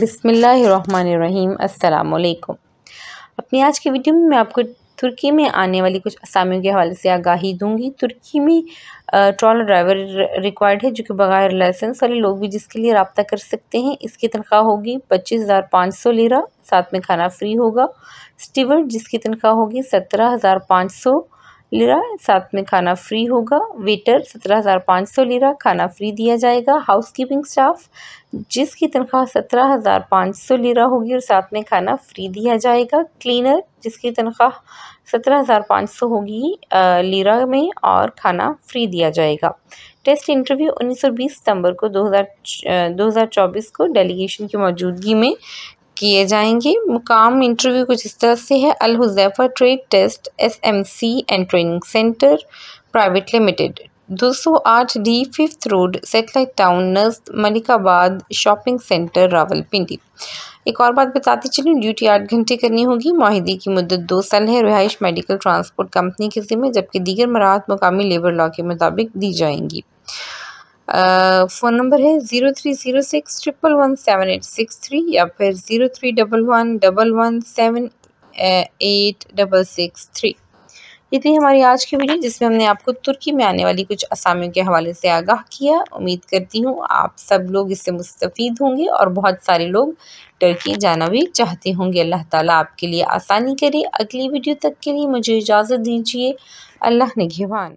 बिसमीम् अल्लाम अपनी आज की वीडियो में मैं आपको तुर्की में आने वाली कुछ असामियों के हवाले से आगाही दूंगी तुर्की में ट्रॉल ड्राइवर रिक्वायर्ड है जो कि बगैर लाइसेंस वाले लोग भी जिसके लिए रबता कर सकते हैं इसकी तनख्वाह होगी पच्चीस हज़ार पाँच सौ लेरा साथ में खाना फ्री होगा स्टीवर्ड जिसकी तनख्वाह होगी सत्रह हज़ार पाँच सौ लीरा साथ में खाना फ्री होगा वेटर सत्रह हज़ार पाँच सौ लीरा खाना फ्री दिया जाएगा हाउसकीपिंग स्टाफ जिसकी तनख्वाह सत्रह हज़ार पाँच सौ लीरा होगी और साथ में खाना फ्री दिया जाएगा क्लीनर जिसकी तनख्वाह सत्रह हज़ार पाँच सौ होगी लीरा में और खाना फ्री दिया जाएगा टेस्ट इंटरव्यू 1920 और सितंबर को 2000 2024 को डेलीगेशन की मौजूदगी में किए जाएंगे मुकाम इंटरव्यू कुछ इस तरह से है Al Huzaifa trade test S M C and training centre private limited दो सौ आठ D fifth road satellite town नज्द मलिकाबाद शॉपिंग सेंटर रावलपिंडी एक और बात बताते चलूँ ड्यूटी आठ घंटे करनी होगी माहिदे की मदद दो साल है रिहाइश मेडिकल ट्रांसपोर्ट कंपनी के जिम्मे जबकि दीगर मराहत मुकामी लेबर लॉ के मुताबिक दी जाएंगी फ़ोन नंबर है zero three zero six triple one seven eight six three या फिर zero three double one double one seven eight double six three ये थी हमारी आज की वीडियो जिसमें हमने आपको तुर्की में आने वाली कुछ असामियों के हवाले से आगाह किया उम्मीद करती हूँ आप सब लोग इससे मुस्तफ़ होंगे और बहुत सारे लोग टर्की जाना भी चाहते होंगे अल्लाह ताला आपके लिए आसानी करे अगली वीडियो तक के लिए मुझे इजाज़त दीजिए अल्लाह निगहवान